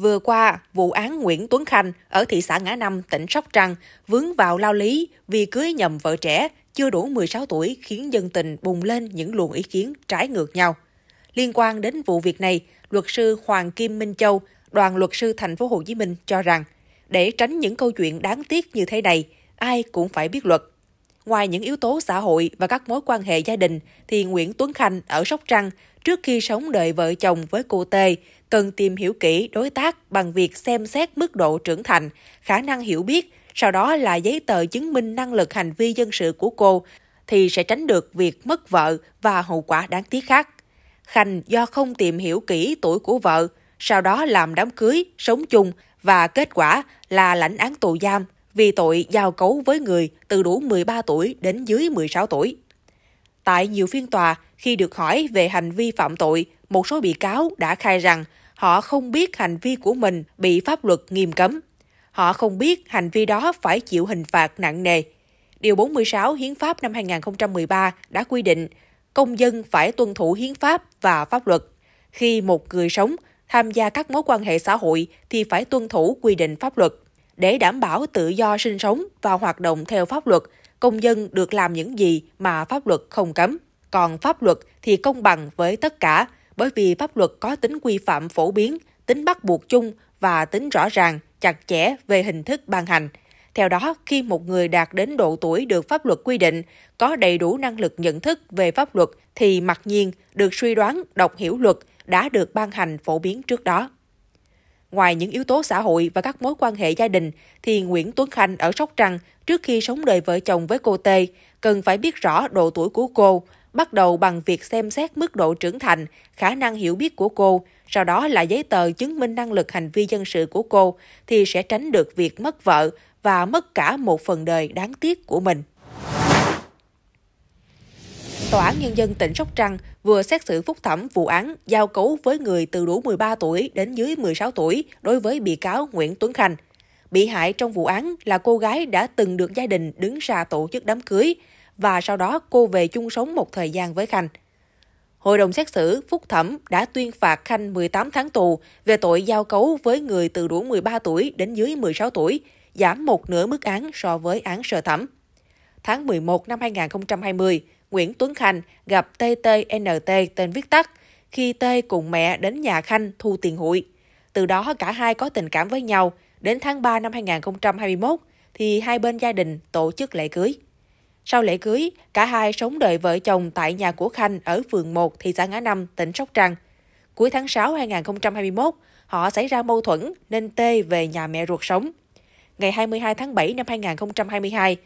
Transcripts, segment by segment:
Vừa qua, vụ án Nguyễn Tuấn Khanh ở thị xã Ngã Năm, tỉnh Sóc Trăng vướng vào lao lý vì cưới nhầm vợ trẻ chưa đủ 16 tuổi khiến dân tình bùng lên những luồng ý kiến trái ngược nhau. Liên quan đến vụ việc này, luật sư Hoàng Kim Minh Châu, đoàn luật sư thành phố Hồ Chí Minh cho rằng để tránh những câu chuyện đáng tiếc như thế này, ai cũng phải biết luật. Ngoài những yếu tố xã hội và các mối quan hệ gia đình, thì Nguyễn Tuấn Khanh ở Sóc Trăng, trước khi sống đời vợ chồng với cô Tê, cần tìm hiểu kỹ đối tác bằng việc xem xét mức độ trưởng thành, khả năng hiểu biết, sau đó là giấy tờ chứng minh năng lực hành vi dân sự của cô, thì sẽ tránh được việc mất vợ và hậu quả đáng tiếc khác. Khanh do không tìm hiểu kỹ tuổi của vợ, sau đó làm đám cưới, sống chung và kết quả là lãnh án tù giam vì tội giao cấu với người từ đủ 13 tuổi đến dưới 16 tuổi. Tại nhiều phiên tòa, khi được hỏi về hành vi phạm tội, một số bị cáo đã khai rằng họ không biết hành vi của mình bị pháp luật nghiêm cấm. Họ không biết hành vi đó phải chịu hình phạt nặng nề. Điều 46 Hiến pháp năm 2013 đã quy định công dân phải tuân thủ hiến pháp và pháp luật. Khi một người sống tham gia các mối quan hệ xã hội thì phải tuân thủ quy định pháp luật để đảm bảo tự do sinh sống và hoạt động theo pháp luật, công dân được làm những gì mà pháp luật không cấm. Còn pháp luật thì công bằng với tất cả, bởi vì pháp luật có tính quy phạm phổ biến, tính bắt buộc chung và tính rõ ràng, chặt chẽ về hình thức ban hành. Theo đó, khi một người đạt đến độ tuổi được pháp luật quy định, có đầy đủ năng lực nhận thức về pháp luật thì mặc nhiên được suy đoán, đọc hiểu luật đã được ban hành phổ biến trước đó. Ngoài những yếu tố xã hội và các mối quan hệ gia đình, thì Nguyễn Tuấn Khanh ở Sóc Trăng trước khi sống đời vợ chồng với cô Tê, cần phải biết rõ độ tuổi của cô, bắt đầu bằng việc xem xét mức độ trưởng thành, khả năng hiểu biết của cô, sau đó là giấy tờ chứng minh năng lực hành vi dân sự của cô, thì sẽ tránh được việc mất vợ và mất cả một phần đời đáng tiếc của mình. Tòa án Nhân dân tỉnh Sóc Trăng vừa xét xử phúc thẩm vụ án giao cấu với người từ đủ 13 tuổi đến dưới 16 tuổi đối với bị cáo Nguyễn Tuấn Khanh. Bị hại trong vụ án là cô gái đã từng được gia đình đứng ra tổ chức đám cưới và sau đó cô về chung sống một thời gian với Khanh. Hội đồng xét xử phúc thẩm đã tuyên phạt Khanh 18 tháng tù về tội giao cấu với người từ đủ 13 tuổi đến dưới 16 tuổi, giảm một nửa mức án so với án sơ thẩm. Tháng 11 năm 2020, Nguyễn Tuấn Khanh gặp TTNT tên viết tắt, khi T cùng mẹ đến nhà Khanh thu tiền hụi. Từ đó cả hai có tình cảm với nhau, đến tháng 3 năm 2021 thì hai bên gia đình tổ chức lễ cưới. Sau lễ cưới, cả hai sống đợi vợ chồng tại nhà của Khanh ở phường 1 thị xã Ngã Năm, tỉnh Sóc Trăng. Cuối tháng 6 2021, họ xảy ra mâu thuẫn nên T về nhà mẹ ruột sống. Ngày 22 tháng 7 năm 2022,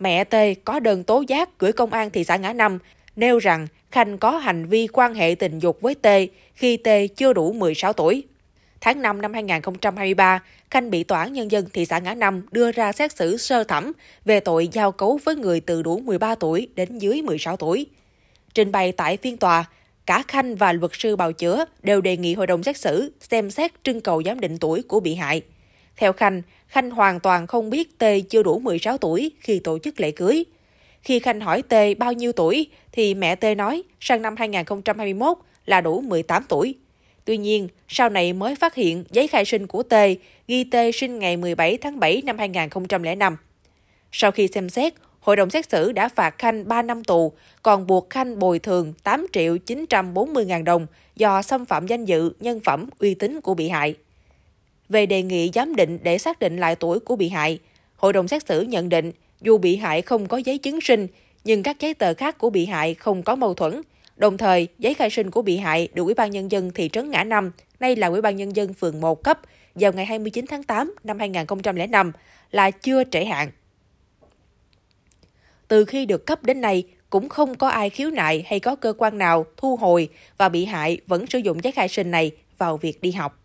mẹ T có đơn tố giác gửi công an thị xã Ngã Năm, nêu rằng Khanh có hành vi quan hệ tình dục với T khi T chưa đủ 16 tuổi. Tháng 5 năm 2023, Khanh bị Tòa án Nhân dân thị xã Ngã Năm đưa ra xét xử sơ thẩm về tội giao cấu với người từ đủ 13 tuổi đến dưới 16 tuổi. Trình bày tại phiên tòa, cả Khanh và luật sư bào chữa đều đề nghị hội đồng xét xử xem xét trưng cầu giám định tuổi của bị hại. Theo Khanh, Khanh hoàn toàn không biết Tê chưa đủ 16 tuổi khi tổ chức lễ cưới. Khi Khanh hỏi Tê bao nhiêu tuổi thì mẹ Tê nói sang năm 2021 là đủ 18 tuổi. Tuy nhiên, sau này mới phát hiện giấy khai sinh của Tê ghi Tê sinh ngày 17 tháng 7 năm 2005. Sau khi xem xét, hội đồng xét xử đã phạt Khanh 3 năm tù, còn buộc Khanh bồi thường 8 triệu 940 ngàn đồng do xâm phạm danh dự, nhân phẩm, uy tín của bị hại về đề nghị giám định để xác định lại tuổi của bị hại. Hội đồng xét xử nhận định, dù bị hại không có giấy chứng sinh, nhưng các giấy tờ khác của bị hại không có mâu thuẫn. Đồng thời, giấy khai sinh của bị hại được Ủy ban nhân dân thị trấn Ngã Năm, nay là Ủy ban nhân dân phường 1 cấp vào ngày 29 tháng 8 năm 2005 là chưa trễ hạn. Từ khi được cấp đến nay, cũng không có ai khiếu nại hay có cơ quan nào thu hồi và bị hại vẫn sử dụng giấy khai sinh này vào việc đi học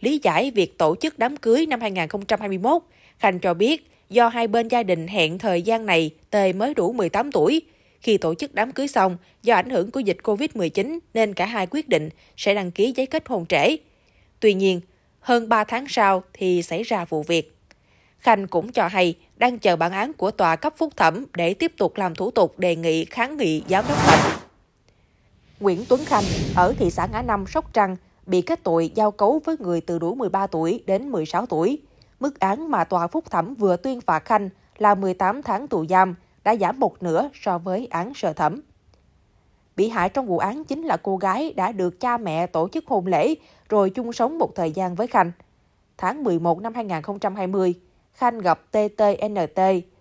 lý giải việc tổ chức đám cưới năm 2021. Khanh cho biết, do hai bên gia đình hẹn thời gian này, Tê mới đủ 18 tuổi. Khi tổ chức đám cưới xong, do ảnh hưởng của dịch COVID-19 nên cả hai quyết định sẽ đăng ký giấy kết hôn trễ. Tuy nhiên, hơn 3 tháng sau thì xảy ra vụ việc. Khanh cũng cho hay đang chờ bản án của tòa cấp phúc thẩm để tiếp tục làm thủ tục đề nghị kháng nghị giám đốc thẩm. Nguyễn Tuấn Khanh ở thị xã Ngã Năm, Sóc Trăng bị kết tội giao cấu với người từ đủ 13 tuổi đến 16 tuổi. Mức án mà tòa phúc thẩm vừa tuyên phạt Khanh là 18 tháng tù giam, đã giảm một nửa so với án sơ thẩm. Bị hại trong vụ án chính là cô gái đã được cha mẹ tổ chức hôn lễ rồi chung sống một thời gian với Khanh. Tháng 11 năm 2020, Khanh gặp TTNT,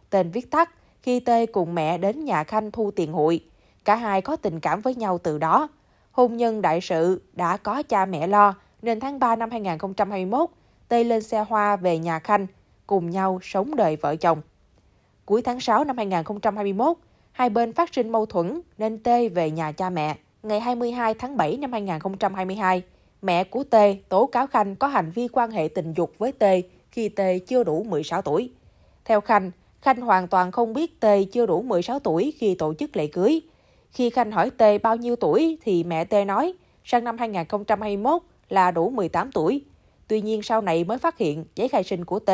tên viết tắt, khi T cùng mẹ đến nhà Khanh thu tiền hụi. Cả hai có tình cảm với nhau từ đó hôn nhân đại sự đã có cha mẹ lo nên tháng 3 năm 2021, Tê lên xe hoa về nhà Khanh, cùng nhau sống đời vợ chồng. Cuối tháng 6 năm 2021, hai bên phát sinh mâu thuẫn nên Tê về nhà cha mẹ. Ngày 22 tháng 7 năm 2022, mẹ của Tê tố cáo Khanh có hành vi quan hệ tình dục với Tê khi Tê chưa đủ 16 tuổi. Theo Khanh, Khanh hoàn toàn không biết Tê chưa đủ 16 tuổi khi tổ chức lễ cưới – khi Khanh hỏi T bao nhiêu tuổi thì mẹ T nói, sang năm 2021 là đủ 18 tuổi. Tuy nhiên sau này mới phát hiện giấy khai sinh của T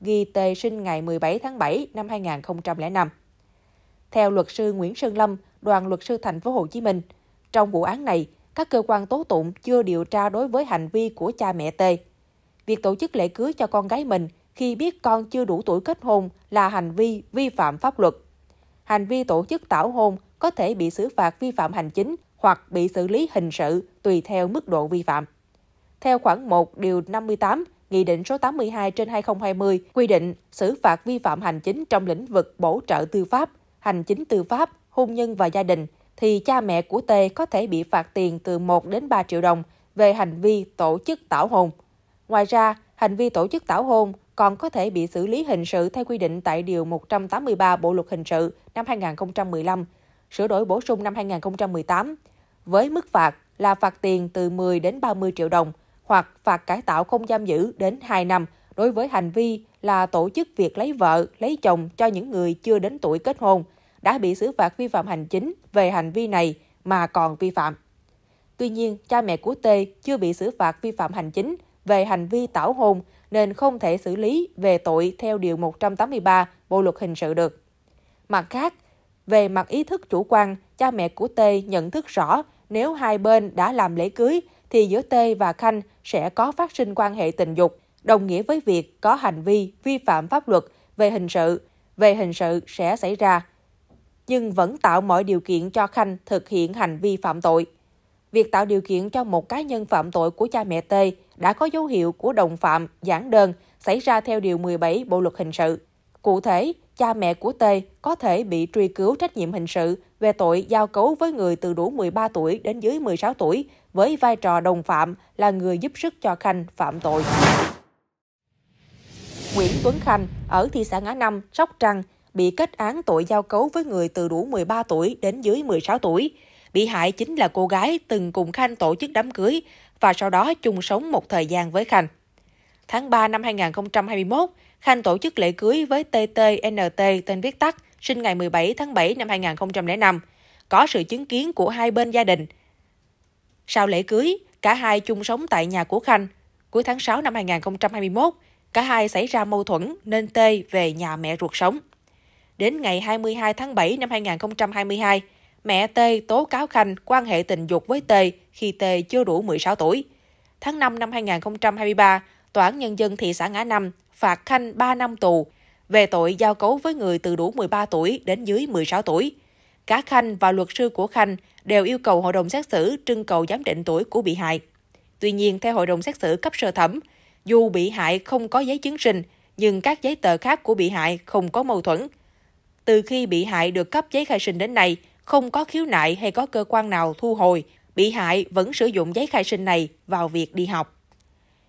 ghi T sinh ngày 17 tháng 7 năm 2005. Theo luật sư Nguyễn Sơn Lâm, đoàn luật sư thành phố Hồ Chí Minh, trong vụ án này, các cơ quan tố tụng chưa điều tra đối với hành vi của cha mẹ T. Việc tổ chức lễ cưới cho con gái mình khi biết con chưa đủ tuổi kết hôn là hành vi vi phạm pháp luật. Hành vi tổ chức tảo hôn có thể bị xử phạt vi phạm hành chính hoặc bị xử lý hình sự tùy theo mức độ vi phạm. Theo khoản 1 điều 58 Nghị định số 82 trên 2020 quy định xử phạt vi phạm hành chính trong lĩnh vực bổ trợ tư pháp, hành chính tư pháp, hôn nhân và gia đình, thì cha mẹ của T có thể bị phạt tiền từ 1 đến 3 triệu đồng về hành vi tổ chức tảo hôn. Ngoài ra, hành vi tổ chức tảo hôn còn có thể bị xử lý hình sự theo quy định tại Điều 183 Bộ Luật Hình sự năm 2015 sửa đổi bổ sung năm 2018, với mức phạt là phạt tiền từ 10 đến 30 triệu đồng hoặc phạt cải tạo không giam giữ đến 2 năm đối với hành vi là tổ chức việc lấy vợ, lấy chồng cho những người chưa đến tuổi kết hôn, đã bị xử phạt vi phạm hành chính về hành vi này mà còn vi phạm. Tuy nhiên, cha mẹ của T chưa bị xử phạt vi phạm hành chính về hành vi tảo hôn nên không thể xử lý về tội theo Điều 183 Bộ Luật Hình sự được. Mặt khác, về mặt ý thức chủ quan, cha mẹ của tê nhận thức rõ nếu hai bên đã làm lễ cưới thì giữa tê và Khanh sẽ có phát sinh quan hệ tình dục, đồng nghĩa với việc có hành vi vi phạm pháp luật về hình sự, về hình sự sẽ xảy ra, nhưng vẫn tạo mọi điều kiện cho Khanh thực hiện hành vi phạm tội. Việc tạo điều kiện cho một cá nhân phạm tội của cha mẹ tê đã có dấu hiệu của đồng phạm, giảng đơn xảy ra theo Điều 17 Bộ Luật Hình sự. Cụ thể, cha mẹ của T có thể bị truy cứu trách nhiệm hình sự về tội giao cấu với người từ đủ 13 tuổi đến dưới 16 tuổi, với vai trò đồng phạm là người giúp sức cho Khanh phạm tội. Nguyễn Tuấn Khanh ở thị xã Ngã Năm, Sóc Trăng bị kết án tội giao cấu với người từ đủ 13 tuổi đến dưới 16 tuổi. Bị hại chính là cô gái từng cùng Khanh tổ chức đám cưới và sau đó chung sống một thời gian với Khanh. Tháng 3 năm 2021, Khanh tổ chức lễ cưới với TTNT tên viết tắt, sinh ngày 17 tháng 7 năm 2005, có sự chứng kiến của hai bên gia đình. Sau lễ cưới, cả hai chung sống tại nhà của Khanh. Cuối tháng 6 năm 2021, cả hai xảy ra mâu thuẫn nên T về nhà mẹ ruột sống. Đến ngày 22 tháng 7 năm 2022, mẹ T tố cáo Khanh quan hệ tình dục với T khi T chưa đủ 16 tuổi. Tháng 5 năm 2023, Tòa án Nhân dân thị xã Ngã Năm phạt Khanh 3 năm tù về tội giao cấu với người từ đủ 13 tuổi đến dưới 16 tuổi. Cả Khanh và luật sư của Khanh đều yêu cầu hội đồng xét xử trưng cầu giám định tuổi của bị hại. Tuy nhiên, theo hội đồng xét xử cấp sơ thẩm, dù bị hại không có giấy chứng sinh, nhưng các giấy tờ khác của bị hại không có mâu thuẫn. Từ khi bị hại được cấp giấy khai sinh đến nay, không có khiếu nại hay có cơ quan nào thu hồi, bị hại vẫn sử dụng giấy khai sinh này vào việc đi học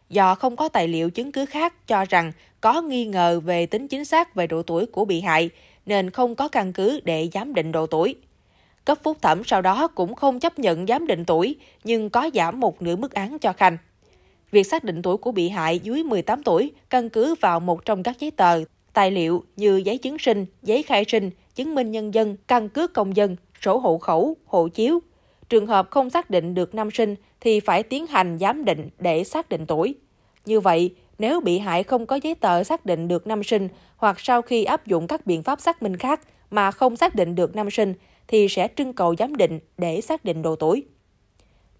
do không có tài liệu chứng cứ khác cho rằng có nghi ngờ về tính chính xác về độ tuổi của bị hại, nên không có căn cứ để giám định độ tuổi. Cấp phúc thẩm sau đó cũng không chấp nhận giám định tuổi, nhưng có giảm một nửa mức án cho Khanh. Việc xác định tuổi của bị hại dưới 18 tuổi căn cứ vào một trong các giấy tờ, tài liệu như giấy chứng sinh, giấy khai sinh, chứng minh nhân dân, căn cước công dân, sổ hộ khẩu, hộ chiếu, Trường hợp không xác định được năm sinh thì phải tiến hành giám định để xác định tuổi. Như vậy, nếu bị hại không có giấy tờ xác định được năm sinh hoặc sau khi áp dụng các biện pháp xác minh khác mà không xác định được năm sinh thì sẽ trưng cầu giám định để xác định độ tuổi.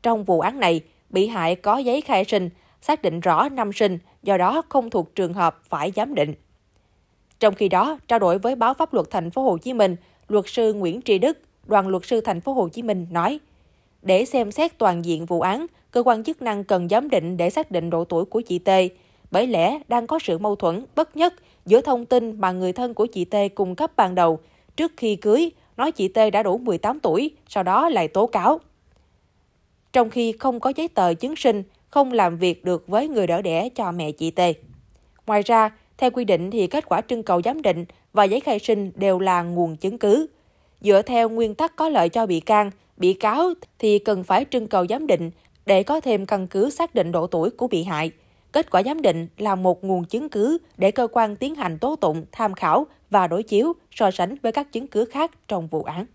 Trong vụ án này, bị hại có giấy khai sinh, xác định rõ năm sinh, do đó không thuộc trường hợp phải giám định. Trong khi đó, trao đổi với báo pháp luật thành phố Hồ Chí Minh, luật sư Nguyễn Tri Đức, đoàn luật sư thành phố Hồ Chí Minh nói: để xem xét toàn diện vụ án, cơ quan chức năng cần giám định để xác định độ tuổi của chị T. Bởi lẽ đang có sự mâu thuẫn, bất nhất giữa thông tin mà người thân của chị T cung cấp ban đầu trước khi cưới, nói chị T đã đủ 18 tuổi, sau đó lại tố cáo. Trong khi không có giấy tờ chứng sinh, không làm việc được với người đỡ đẻ cho mẹ chị T. Ngoài ra, theo quy định thì kết quả trưng cầu giám định và giấy khai sinh đều là nguồn chứng cứ. Dựa theo nguyên tắc có lợi cho bị can, bị cáo thì cần phải trưng cầu giám định để có thêm căn cứ xác định độ tuổi của bị hại. Kết quả giám định là một nguồn chứng cứ để cơ quan tiến hành tố tụng tham khảo và đối chiếu so sánh với các chứng cứ khác trong vụ án.